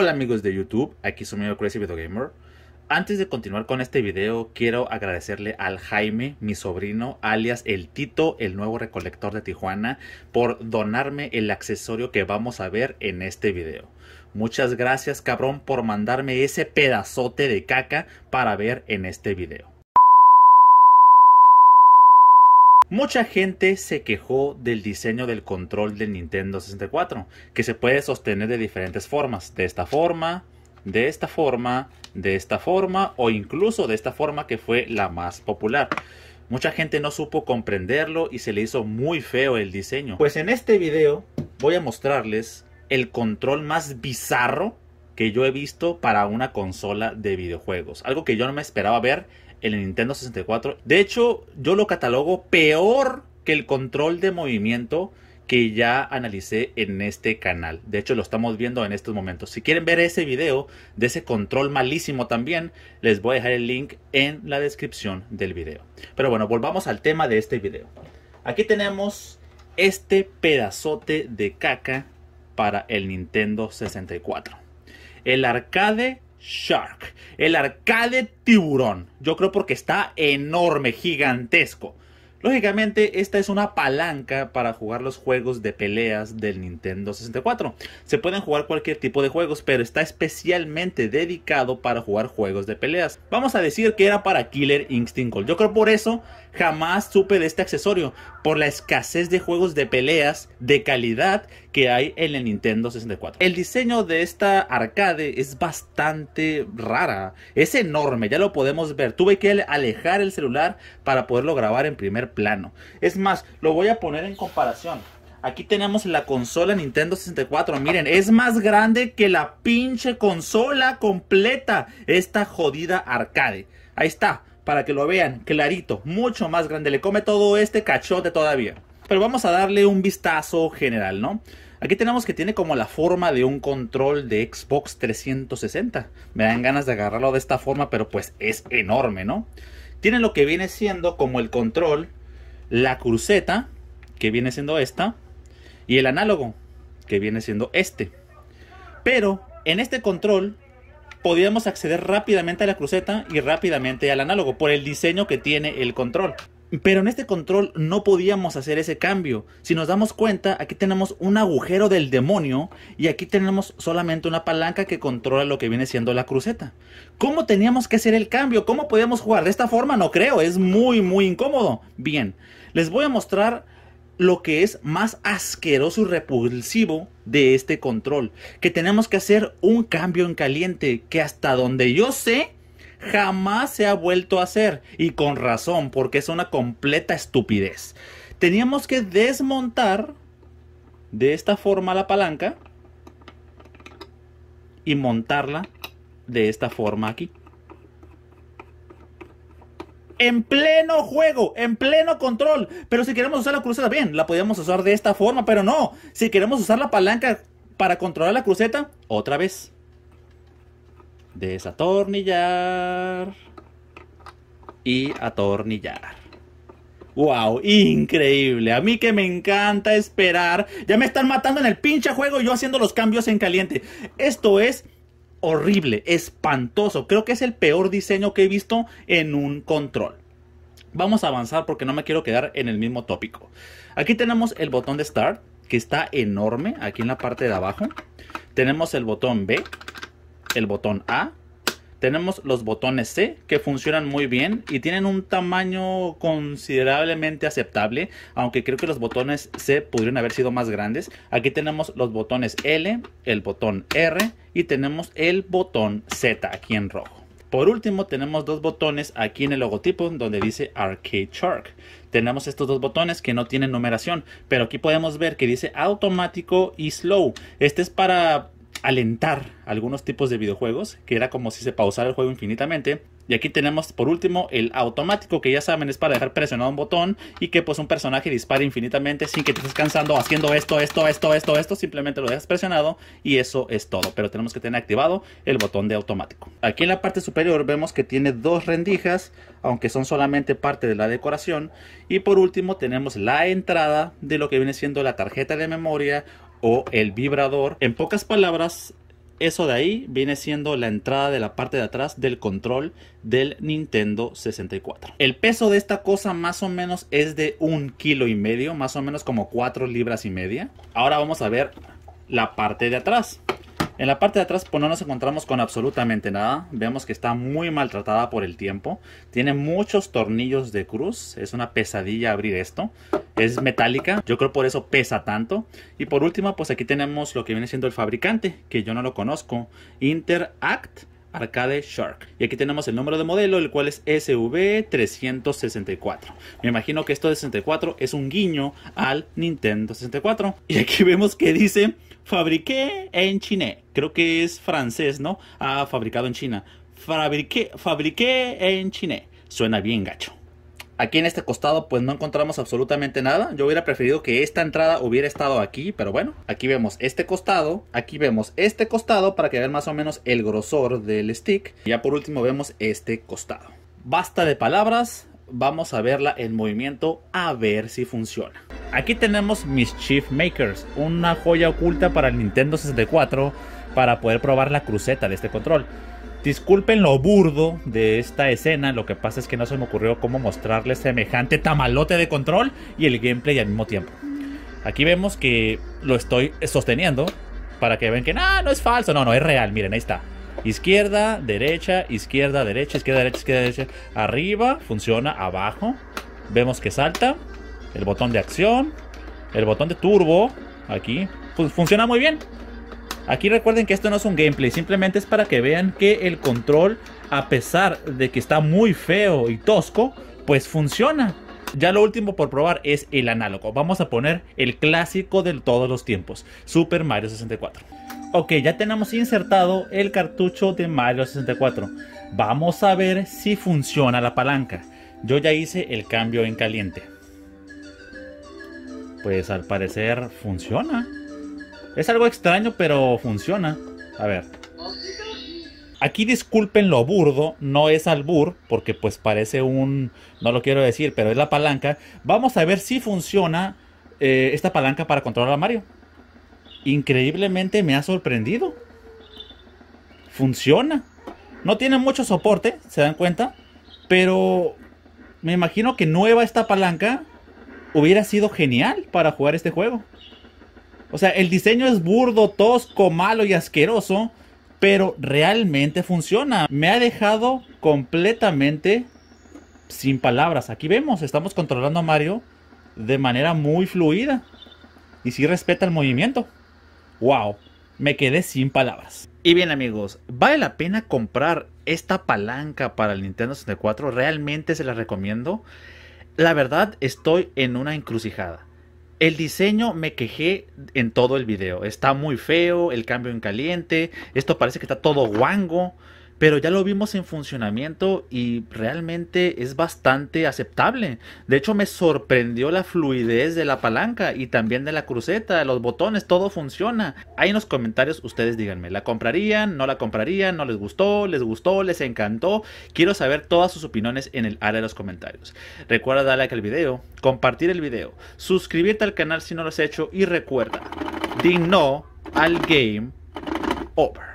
Hola amigos de YouTube, aquí su amigo Crazy Video Gamer. Antes de continuar con este video, quiero agradecerle al Jaime, mi sobrino, alias el Tito, el nuevo recolector de Tijuana, por donarme el accesorio que vamos a ver en este video. Muchas gracias cabrón por mandarme ese pedazote de caca para ver en este video. Mucha gente se quejó del diseño del control de Nintendo 64, que se puede sostener de diferentes formas, de esta forma, de esta forma, de esta forma o incluso de esta forma que fue la más popular. Mucha gente no supo comprenderlo y se le hizo muy feo el diseño. Pues en este video voy a mostrarles el control más bizarro que yo he visto para una consola de videojuegos. Algo que yo no me esperaba ver el Nintendo 64. De hecho, yo lo catalogo peor que el control de movimiento que ya analicé en este canal. De hecho, lo estamos viendo en estos momentos. Si quieren ver ese video de ese control malísimo también, les voy a dejar el link en la descripción del video. Pero bueno, volvamos al tema de este video. Aquí tenemos este pedazote de caca para el Nintendo 64. El arcade Shark, el arcade tiburón. Yo creo porque está enorme, gigantesco. Lógicamente, esta es una palanca para jugar los juegos de peleas del Nintendo 64. Se pueden jugar cualquier tipo de juegos, pero está especialmente dedicado para jugar juegos de peleas. Vamos a decir que era para Killer Instinct Gold. Yo creo por eso jamás supe de este accesorio, por la escasez de juegos de peleas de calidad que hay en el Nintendo 64. El diseño de esta arcade es bastante rara. Es enorme, ya lo podemos ver. Tuve que alejar el celular para poderlo grabar en primer plano. Es más, lo voy a poner en comparación. Aquí tenemos la consola Nintendo 64. Miren, es más grande que la pinche consola completa. Esta jodida arcade. Ahí está, para que lo vean clarito. Mucho más grande. Le come todo este cachote todavía. Pero vamos a darle un vistazo general, ¿no? Aquí tenemos que tiene como la forma de un control de Xbox 360. Me dan ganas de agarrarlo de esta forma, pero pues es enorme, ¿no? Tiene lo que viene siendo como el control, la cruceta, que viene siendo esta, y el análogo, que viene siendo este. Pero en este control podíamos acceder rápidamente a la cruceta y rápidamente al análogo por el diseño que tiene el control. Pero en este control no podíamos hacer ese cambio. Si nos damos cuenta, aquí tenemos un agujero del demonio y aquí tenemos solamente una palanca que controla lo que viene siendo la cruceta. ¿Cómo teníamos que hacer el cambio? ¿Cómo podíamos jugar? De esta forma no creo, es muy muy incómodo. Bien, les voy a mostrar lo que es más asqueroso y repulsivo de este control. Que tenemos que hacer un cambio en caliente que hasta donde yo sé jamás se ha vuelto a hacer, y con razón, porque es una completa estupidez. Teníamos que desmontar de esta forma la palanca y montarla de esta forma aquí. En pleno juego, en pleno control. Pero si queremos usar la cruceta, bien, la podíamos usar de esta forma, pero no. Si queremos usar la palanca para controlar la cruceta, otra vez. Desatornillar. Y atornillar. ¡Wow! Increíble. A mí que me encanta esperar. Ya me están matando en el pinche juego y yo haciendo los cambios en caliente. Esto es horrible, espantoso. Creo que es el peor diseño que he visto en un control. Vamos a avanzar porque no me quiero quedar en el mismo tópico. Aquí tenemos el botón de Start, que está enorme, aquí en la parte de abajo. Tenemos el botón B, el botón A. Tenemos los botones C que funcionan muy bien y tienen un tamaño considerablemente aceptable, aunque creo que los botones C podrían haber sido más grandes. Aquí tenemos los botones L, el botón R y tenemos el botón Z aquí en rojo. Por último tenemos dos botones aquí en el logotipo donde dice Arcade Shark. Tenemos estos dos botones que no tienen numeración, pero aquí podemos ver que dice automático y slow. Este es para alentar algunos tipos de videojuegos, que era como si se pausara el juego infinitamente. Y aquí tenemos por último el automático, que ya saben es para dejar presionado un botón y que pues un personaje dispare infinitamente sin que te estés cansando haciendo esto, esto, esto, esto, esto. Simplemente lo dejas presionado y eso es todo. Pero tenemos que tener activado el botón de automático. Aquí en la parte superior vemos que tiene dos rendijas, aunque son solamente parte de la decoración. Y por último tenemos la entrada de lo que viene siendo la tarjeta de memoria o el vibrador. En pocas palabras, eso de ahí viene siendo la entrada de la parte de atrás del control del Nintendo 64. El peso de esta cosa más o menos es de un kilo y medio, más o menos como 4 libras y media. Ahora vamos a ver la parte de atrás. En la parte de atrás pues, no nos encontramos con absolutamente nada. Vemos que está muy maltratada por el tiempo. Tiene muchos tornillos de cruz. Es una pesadilla abrir esto es metálica, yo creo por eso pesa tanto. Y por último, pues aquí tenemos lo que viene siendo el fabricante, que yo no lo conozco, Interact. Arcade Shark. Y aquí tenemos el número de modelo, el cual es SV364. Me imagino que esto de 64 es un guiño al Nintendo 64. Y aquí vemos que dice, fabriqué en China. Creo que es francés, ¿no? Ha ah, fabricado en China. Fabriqué, en China. Suena bien gacho. Aquí en este costado pues no encontramos absolutamente nada. Yo hubiera preferido que esta entrada hubiera estado aquí, pero bueno. Aquí vemos este costado, aquí vemos este costado para que vean más o menos el grosor del stick. Y ya por último vemos este costado. Basta de palabras, vamos a verla en movimiento a ver si funciona. Aquí tenemos Mischief Makers, una joya oculta para el Nintendo 64 para poder probar la cruceta de este control. Disculpen lo burdo de esta escena, lo que pasa es que no se me ocurrió cómo mostrarle semejante tamalote de control y el gameplay al mismo tiempo. Aquí vemos que lo estoy sosteniendo para que vean que no, no es falso, no, no, es real, miren, ahí está. Izquierda, derecha, izquierda, derecha, izquierda, derecha, izquierda, derecha. Arriba, funciona, abajo. Vemos que salta. El botón de acción, el botón de turbo, aquí. funciona muy bien. Aquí recuerden que esto no es un gameplay, simplemente es para que vean que el control, a pesar de que está muy feo y tosco, pues funciona. Ya lo último por probar es el análogo. Vamos a poner el clásico de todos los tiempos, Super Mario 64. Ok, ya tenemos insertado el cartucho de Mario 64. Vamos a ver si funciona la palanca. Yo ya hice el cambio en caliente. Pues al parecer funciona. Es algo extraño, pero funciona. A ver. Aquí disculpen lo burdo, no es albur, porque pues parece un... No lo quiero decir, pero es la palanca. Vamos a ver si funciona eh, esta palanca para controlar a Mario. Increíblemente me ha sorprendido. Funciona. No tiene mucho soporte, se dan cuenta. Pero me imagino que nueva esta palanca hubiera sido genial para jugar este juego. O sea, el diseño es burdo, tosco, malo y asqueroso, pero realmente funciona. Me ha dejado completamente sin palabras. Aquí vemos, estamos controlando a Mario de manera muy fluida. Y sí respeta el movimiento. ¡Wow! Me quedé sin palabras. Y bien amigos, ¿vale la pena comprar esta palanca para el Nintendo 64? Realmente se la recomiendo. La verdad, estoy en una encrucijada. El diseño me quejé en todo el video. Está muy feo, el cambio en caliente, esto parece que está todo guango pero ya lo vimos en funcionamiento y realmente es bastante aceptable. De hecho, me sorprendió la fluidez de la palanca y también de la cruceta, los botones, todo funciona. Ahí en los comentarios ustedes díganme, ¿la comprarían? ¿No la comprarían? ¿No les gustó? ¿Les gustó? ¿Les encantó? Quiero saber todas sus opiniones en el área de los comentarios. Recuerda darle like al video, compartir el video, suscribirte al canal si no lo has hecho y recuerda, digno al game over.